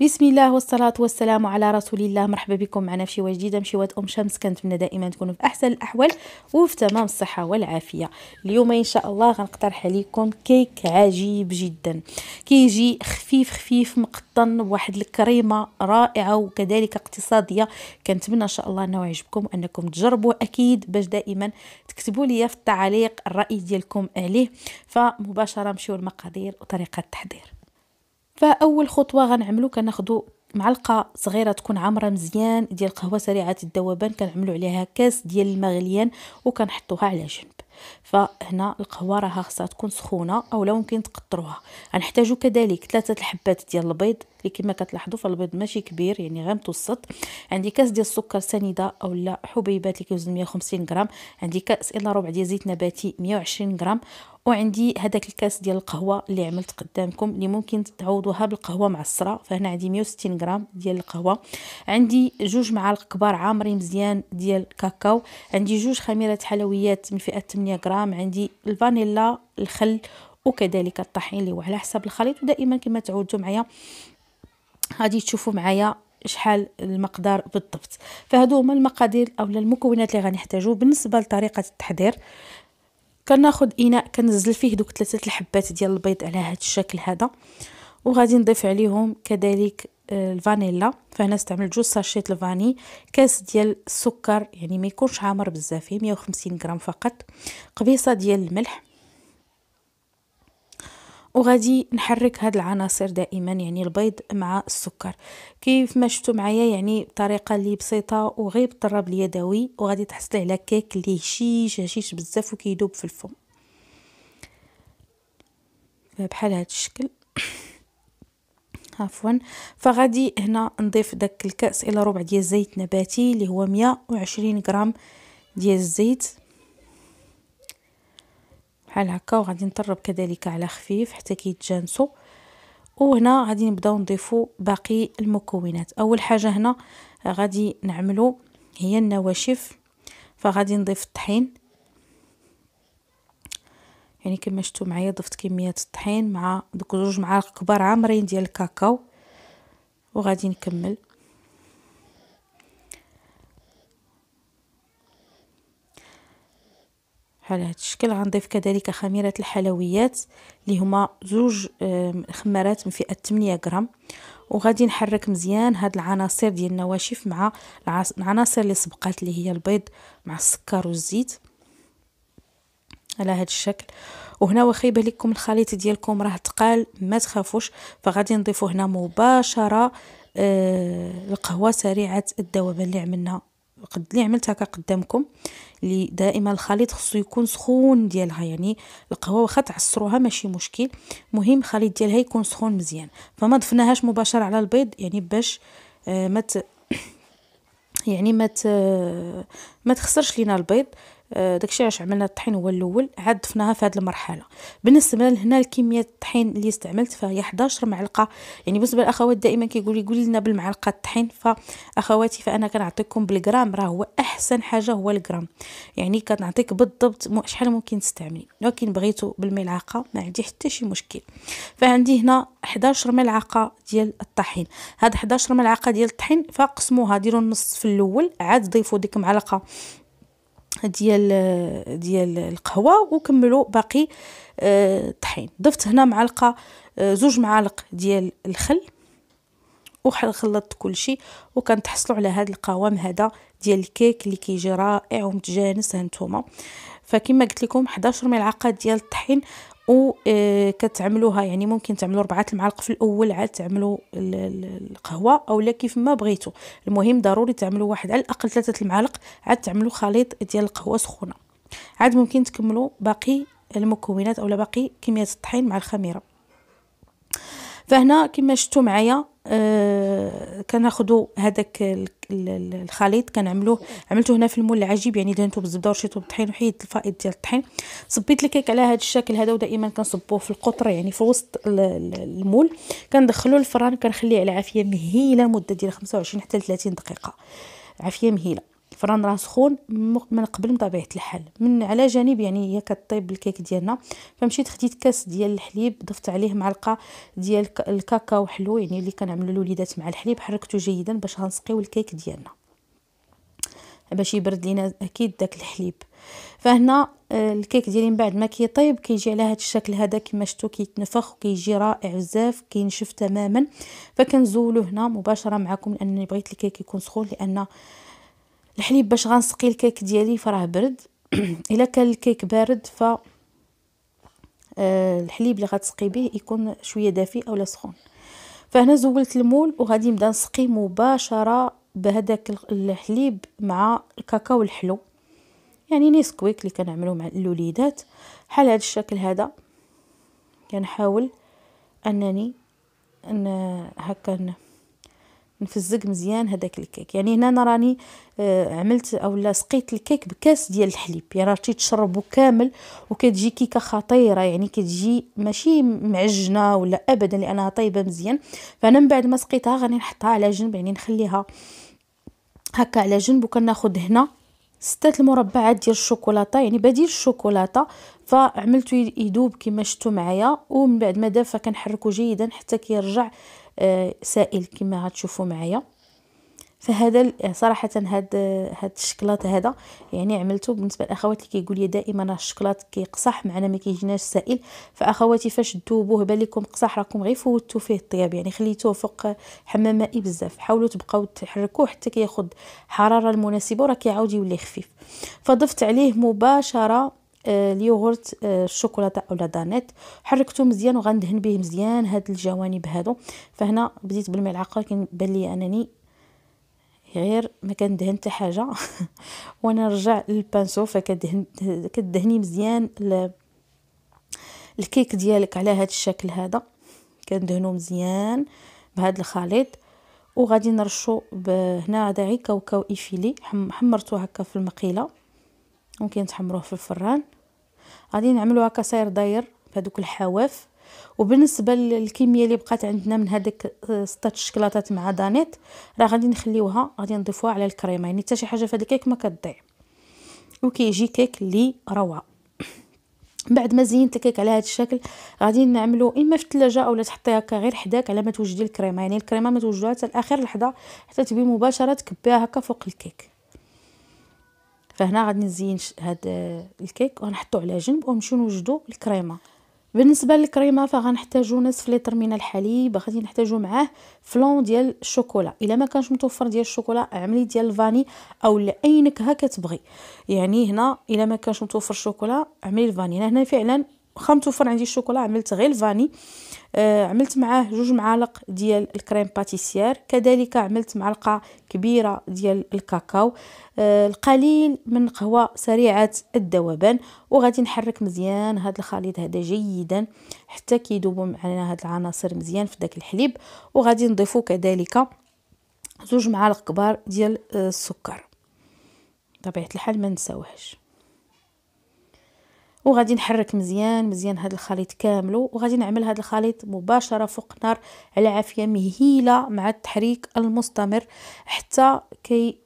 بسم الله والصلاة والسلام على رسول الله مرحبا بكم معنا في شوى جديدة مشيوات أم شمس كنتمنى دائما تكونوا في أحسن الأحوال وفي تمام الصحة والعافية اليوم إن شاء الله غنقترح عليكم كيك عجيب جدا كيجي خفيف خفيف مقطن بواحد الكريمة رائعة وكذلك اقتصادية كنتمنى إن شاء الله أنه يعجبكم أنكم تجربوا أكيد باش دائما تكتبوا لي في التعليق الرأي ديالكم عليه فمباشرة مشيو المقادير وطريقة التحضير فاول خطوه غنعملو كناخدو معلقه صغيره تكون عامره مزيان ديال القهوه سريعه الذوبان كنعملو عليها كاس ديال الماء غليان وكنحطوها على جنب فهنا القهوه راها خصها تكون سخونه اولا ممكن تقطروها غنحتاجو كذلك ثلاثه الحبات ديال البيض اللي كما كتلاحظوا فالبيض ماشي كبير يعني غير متوسط عندي كاس ديال السكر سنيده اولا حبيبات اللي كيوزن 150 غرام عندي كاس الا ربع ديال زيت نباتي 120 غرام وعندي هذاك الكاس ديال القهوه اللي عملت قدامكم اللي ممكن تعوضوها بالقهوه معصره فهنا عندي 160 غرام ديال القهوه عندي جوج معالق كبار عامرين مزيان ديال الكاكاو عندي جوج خميره حلويات من فئه 8 غرام عندي الفانيلا الخل وكذلك الطحين اللي هو على حسب الخليط ودائما كما تعودوا معايا غادي تشوفوا معايا شحال المقدار بالضبط فهادو هما المقادير اولا المكونات اللي غنحتاجو بالنسبه لطريقه التحضير كناخذ اناء كنزل فيه دوك ثلاثه الحبات ديال البيض على هذا الشكل هذا وغادي نضيف عليهم كذلك آه، الفانيلا فهنا استعملت جوج ساشيت الفاني كاس ديال السكر يعني ما يكونش عامر بزاف 150 غرام فقط قبيصه ديال الملح وغادي نحرك هاد العناصر دائما يعني البيض مع السكر كيف ما شفتوا معايا يعني بطريقه اللي بسيطه وغير بالطراب اليدوي وغادي تحصلي على كيك اللي هشيش هشيش بزاف وكيدوب في الفم بحال هاد الشكل عفوا فغادي هنا نضيف داك الكاس الى ربع ديال الزيت نباتي اللي هو 120 غرام ديال الزيت بحال هكا وغادي نطرب كذلك على خفيف حتى كيتجانسوا وهنا غادي نبداو نضيفوا باقي المكونات اول حاجه هنا غادي نعملوا هي النواشف فغادي نضيف الطحين يعني كما شفتوا معايا ضفت كميه الطحين مع دوك جوج معالق كبار عامرين ديال الكاكاو وغادي نكمل على هذا الشكل غنضيف كذلك خميره الحلويات اللي هما زوج خمارات من فئه 8 غرام وغادي نحرك مزيان هاد العناصر ديال النواشف مع العناصر اللي سبقات اللي هي البيض مع السكر والزيت على هاد الشكل وهنا واخا يبان لكم الخليط ديالكم راه تقال ما تخافوش فغادي نضيفو هنا مباشره آه القهوه سريعه الذوبان اللي عملنا قد اللي عملت هكا قدامكم اللي دائما الخليط خصو يكون سخون ديالها يعني القهوه واخا تعصروها ماشي مشكل مهم الخليط ديالها يكون سخون مزيان فما ضفناهاش مباشره على البيض يعني باش آه ما يعني ما ما تخسرش لينا البيض داكشي علاش عملنا الطحين هو الاول عاد ضفناها في هذه المرحله بالنسبه لهنا الكميه الطحين اللي استعملت فهي 11 معلقه يعني بالنسبه للاخوات دائما كيقولوا قولي لنا بالمعلقه الطحين فاخواتي فانا كنعطيكم بالغرام راه هو احسن حاجه هو الغرام يعني كنعطيك بالضبط شحال ممكن تستعملي ولكن بغيتو بالملعقه ما عندي حتى شي مشكل فعندي هنا 11 ملعقه ديال الطحين هاد 11 ملعقه ديال الطحين فقسموها ديروا النص في الاول عاد ضيفوا ديك معلقه ديال ديال القهوه وكملوا باقي الطحين آه، ضفت هنا معلقه آه، زوج معالق ديال الخل وخلطت كل شيء وكنتحصلوا على هذا القوام هذا ديال الكيك اللي كيجي رائع ومتجانس هانتوما فكما قلت لكم 11 ملعقه ديال الطحين وكتعملوها آه، يعني ممكن تعملوا ربعة المعالق في الاول عاد تعملوا القهوه اولا كيف ما بغيتوا المهم ضروري تعملوا واحد على الاقل ثلاثه المعالق عاد تعملوا خليط ديال القهوه سخونه عاد ممكن تكملوا باقي المكونات اولا باقي كميه الطحين مع الخميره فهنا كما شفتوا معايا آه، كناخذوا هذاك الخليط كنعملوه عملته هنا في المول العجيب يعني دهنته بالزبده ورشيته بالطحين وحيدت الفائض ديال الطحين صبيت الكيك على هذا الشكل هذا ودائما كنصبوه في القطر يعني في وسط المول كندخلوه الفران كنخليه على عافيه مهيله مده ديال 25 حتى 30 دقيقه عافيه مهيله الفران راه سخون من قبل من طبيعه الحال من على جانب يعني هي كطيب الكيك ديالنا فمشيت خديت كاس ديال الحليب ضفت عليه معلقه ديال الكاكاو حلو يعني اللي كنعملوا الوليدات مع الحليب حركته جيدا باش غنسقيو الكيك ديالنا باش يبرد لينا اكيد داك الحليب فهنا آه، الكيك ديالي من بعد ما كيطيب كيجي على هذا الشكل هذا كما شفتوا كيتنفخ وكيجي رائع بزاف كينشف تماما فكنزولو هنا مباشره معكم لانني بغيت الكيك يكون سخون لان الحليب باش غنسقي الكيك ديالي فراه برد الا كان الكيك بارد ف آه، الحليب اللي غتسقي به يكون شويه دافي اولا سخون فهنا زولت المول وغادي نبدا نسقي مباشره بهذاك الحليب مع الكاكاو الحلو يعني نيسكويك اللي كنعملو مع الوليدات بحال هذا الشكل هذا كنحاول انني هكا نفزق مزيان هذاك الكيك يعني هنا انا راني آه، عملت اولا سقيت الكيك بكاس ديال الحليب يعني راه تشربو كامل وكتجي كيكه خطيره يعني كتجي ماشي معجنه ولا ابدا لانها طيبه مزيان فانا من بعد ما سقيتها غادي نحطها على جنب يعني نخليها هكا على جنب وكناخذ هنا ستة المربعات ديال الشوكولاته يعني بديل الشوكولاته فعملتو يدوب كما شفتوا معايا ومن بعد ما دافا كنحركو جيدا حتى كيرجع كي آه، سائل كما غتشوفوا معايا فهذا صراحه هاد هاد الشكلاط هذا يعني عملته بالنسبه للاخوات اللي كيقول لي دائما راه الشكلاط كيقصح معنا ما كيجيناش سائل فاخواتي فاش دوبوه لكم قصح راكم غير فوتوا فيه الطياب يعني خليتوه فوق حمام مائي بزاف حاولوا تبقاو تحركوه حتى كياخذ الحراره المناسبه وراه كيعاود يولي خفيف فضفت عليه مباشره اليوغورت آه، الشوكولاته اولا دانيت حركته مزيان وغندهن به مزيان هاد الجوانب هادو فهنا بديت بالملعقه كنبان لي انني غير ما كندهن حتى حاجه وانا نرجع للبانسو فكدهن كدهني مزيان ل... الكيك ديالك على هاد الشكل هذا كندهنو مزيان بهاد الخليط وغادي نرشو هنا داعي كاوكاو ايفيلي حمرتو هكا في المقيله ممكن تحمروه في الفران غادي نعملو هكا صاير داير بهذوك الحواف وبالنسبه للكميه اللي بقات عندنا من هذيك سطات الشكلاطات مع دانيت راه غادي نخليوها غادي نضيفوها على الكريمه يعني حتى شي حاجه في هذا الكيك ما كتضيع وكيجي كيك لي روعه بعد ما زينت الكيك على هذا الشكل غادي نعملو اما في الثلاجه اولا تحطيها هكا غير حداك على ما توجدي الكريمه يعني الكريمه ما توجدوها حتى لاخر لحظه حتى تبي مباشره تكبيها هكا فوق الكيك فهنا غادي نزين هاد الكيك وغنحطو على جنب ونمشيو نوجدو الكريمه بالنسبه للكريمه فغنحتاجو نصف لتر من الحليب غادي نحتاجو معاه فلون ديال الشوكولا الا ما كانش متوفر ديال الشوكولا عملي ديال الفاني اولا اي نكهه كتبغي يعني هنا الا ما كانش متوفر الشوكولا عملي الفاني هنا فعلا خام توفر عندي الشوكولا عملت غير الفاني آه عملت معاه جوج معالق ديال الكريم باتيسير كذلك عملت معلقه كبيره ديال الكاكاو آه القليل من قهوه سريعه الذوبان وغادي نحرك مزيان هذا الخليط هذا جيدا حتى كيذوب معنا هاد العناصر مزيان في داك الحليب وغادي نضيفو كذلك زوج معالق كبار ديال آه، السكر طبيعه الحال ما نساوهش وغادي نحرك مزيان مزيان هذا الخليط كاملو وغادي نعمل هذا الخليط مباشره فوق نار على عافيه مهيله مع التحريك المستمر حتى كي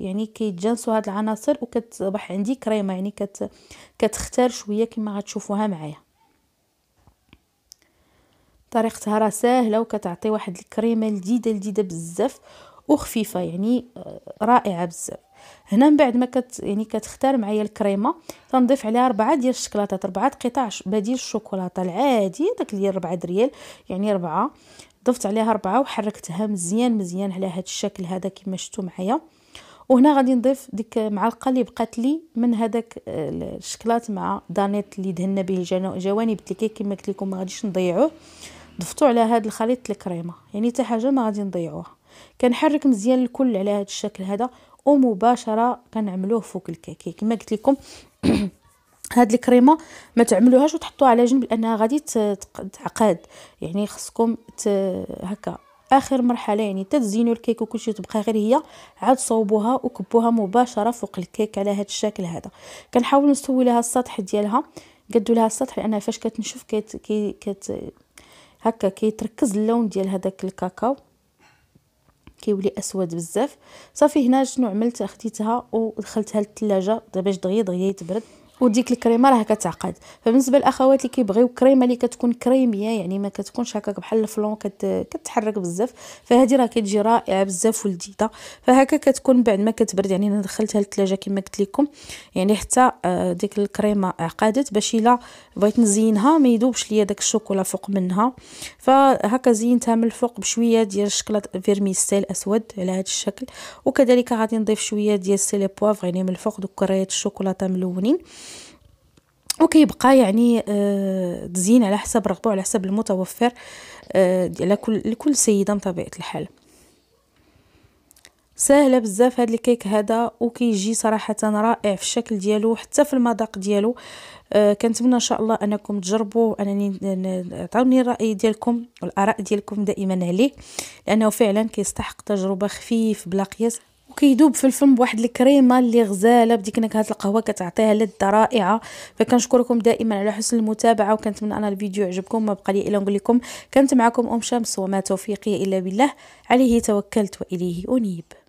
يعني كيتجانسوا هاد العناصر وكتصبح عندي كريمه يعني كت كتختار شويه كما غتشوفوها معايا طريقتها راه ساهله وكتعطي واحد الكريمه لذيذه لذيذه بزاف وخفيفه يعني آه، رائعه بزاف هنا من بعد ما كت يعني كتختار معايا الكريمه تنضيف عليها ربعه ديال الشكلاطات ربعه قطع بديل الشوكولاته العادي داك اللي 4 دريال يعني ربعه ضفت عليها ربعه وحركتها مزيان مزيان على هذا الشكل هذا كما شفتوا معايا وهنا غادي نضيف ديك معلقه اللي بقات لي من هذاك الشكلاط مع دانيت اللي دهنا به جوانب الكيك كما قلت لكم ما غاديش نضيعوه ضفتو على هذا الخليط الكريمه يعني حتى حاجه ما غادي نضيعوها كنحرك مزيان الكل على هذا الشكل هذا ومباشره كنعملوه فوق الكيك كما قلت لكم هاد الكريمه ما تعملوهاش وتحطوها على جنب لانها غادي تعقد يعني خصكم هكا اخر مرحله يعني تزينوا الكيك وكلشي تبقى غير هي عاد صوبوها وكبوها مباشره فوق الكيك على هاد الشكل هذا كنحاول نسوي لها السطح ديالها قدوا لها السطح لانها فاش كتنشف كي كت... هكا كيتركز اللون ديال هذاك الكاكاو كيولي اسود بزاف صافي هنا شنو عملت خديتها ودخلتها للثلاجه باش دغيا دغيا يتبرد وديك الكريمه راه كتعقد فبالنسبه للاخوات اللي كيبغيو كريمه اللي كتكون كريميه يعني ما كتكونش هكاك بحال الفلون كت... كتحرك بزاف فهذه راه كتجي رائعه بزاف ولذيذه فهكا كتكون بعد ما كتبرد يعني انا دخلتها للثلاجه كما قلت لكم يعني حتى آه، ديك الكريمه عقدت باش الا بغيت نزينها ما يذوبش ليا داك الشوكولا فوق منها فهكا زينتها من الفوق بشويه ديال الشكلاط فيرميسيل اسود على هذا الشكل وكذلك غادي نضيف شويه ديال سيلي بوافغ يعني من الفوق دوك كريات الشوكولاته ملونين وكيبقى يعني آه، تزيين على حسب رغبه وعلى حسب المتوفر آه، على كل لكل سيده بطبيعه الحال سهله بزاف هاد الكيك هذا وكيجي صراحه رائع في الشكل ديالو حتى في المذاق ديالو أه كنتمنى ان شاء الله انكم تجربوا انني تعاوني الراي ديالكم والاراء ديالكم دائما عليه لانه فعلا كيستحق تجربه خفيف بلا قياس وكيدوب في الفم بواحد الكريمه اللي غزاله بديك نكهه القهوه كتعطيها لذه رائعه فكنشكركم دائما على حسن المتابعه وكنتمنى ان الفيديو يعجبكم ما بقى لي الا نقول لكم كانت معكم ام شمس وما توفيقي الا بالله عليه توكلت واليه انيب